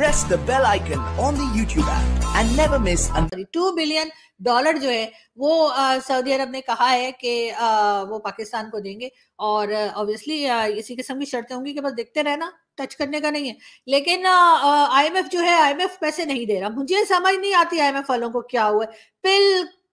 press the bell icon on the YouTube app and never miss an... two billion dollar जो है वो Saudi अरब ने कहा है कि वो पाकिस्तान को देंगे और ऑब्वियसली इसी किस्म की शर्तें होंगी कि बस देखते रहना टच करने का नहीं है लेकिन आईएमएफ जो है आईएमएफ पैसे नहीं दे रहा मुझे समझ नहीं आती आईएमएफ वालों को क्या हुआ है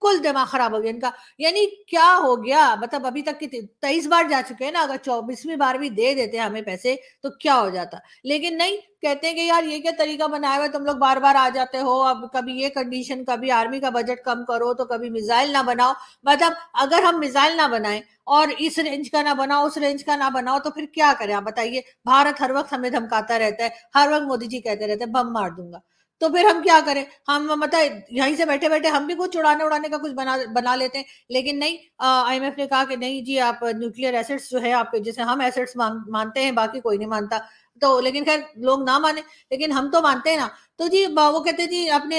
बिल्कुल दिमाग खराब हो गया इनका यानी क्या हो गया मतलब अभी तक कितनी तेईस बार जा चुके हैं ना अगर चौबीसवीं बार भी दे देते हमें पैसे तो क्या हो जाता लेकिन नहीं कहते हैं कि यार ये क्या तरीका बनाया हुआ तुम लोग बार बार आ जाते हो अब कभी ये कंडीशन कभी आर्मी का बजट कम करो तो कभी मिसाइल ना बनाओ मतलब अगर हम मिसाइल ना बनाए और इस रेंज का ना बनाओ उस रेंज का ना बनाओ तो फिर क्या करें आप बताइए भारत हर वक्त हमें धमकाता रहता है हर वक्त मोदी जी कहते रहते हैं बम मार दूंगा तो फिर हम क्या करें हम मतलब यहीं से बैठे बैठे हम भी कुछ उड़ाने उड़ाने का कुछ बना बना लेते हैं लेकिन नहीं आईएमएफ ने कहा कि नहीं जी आप न्यूक्लियर एसेट्स जो है आपके जैसे हम एसेट्स मानते हैं बाकी कोई नहीं मानता तो लेकिन खैर लोग ना माने लेकिन हम तो मानते हैं ना तो जी वो कहते जी अपने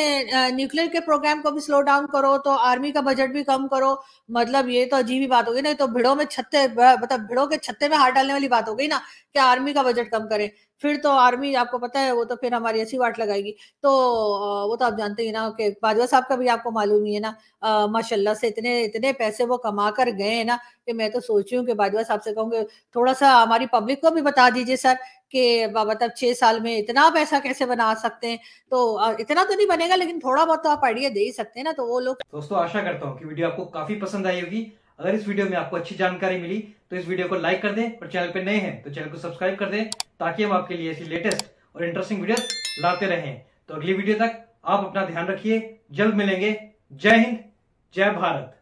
न्यूक्लियर के प्रोग्राम को भी स्लो डाउन करो तो आर्मी का बजट भी कम करो मतलब ये तो अजीब ही बात हो गई ना तो भिड़ो में छत्ते मतलब भिड़ो के छत्ते में हार डालने वाली बात हो गई ना कि आर्मी का बजट कम करें फिर तो आर्मी आपको पता है वो तो फिर हमारी ऐसी वाट लगाएगी तो वो तो आप जानते ही ना कि बाजवा साहब का भी आपको मालूम ही है ना माशाल्लाह से इतने इतने पैसे वो कमा कर गए हैं ना कि मैं तो सोच रही हूँ कि बाजवा साहब से कहूँगे थोड़ा सा हमारी पब्लिक को भी बता दीजिए सर कि मतलब छह साल में इतना पैसा कैसे बना सकते हैं तो इतना तो नहीं बनेगा लेकिन थोड़ा बहुत तो आप आइडिया दे ही सकते हैं ना तो वो लोग दोस्तों आशा करता हूँ कि वीडियो आपको काफी पसंद आई होगी अगर इस वीडियो में आपको अच्छी जानकारी मिली तो इस वीडियो को लाइक कर दें और चैनल पर नए हैं तो चैनल को सब्सक्राइब कर दें ताकि हम आपके लिए ऐसी लेटेस्ट और इंटरेस्टिंग वीडियो लाते रहें तो अगली वीडियो तक आप अपना ध्यान रखिए जल्द मिलेंगे जय हिंद जय भारत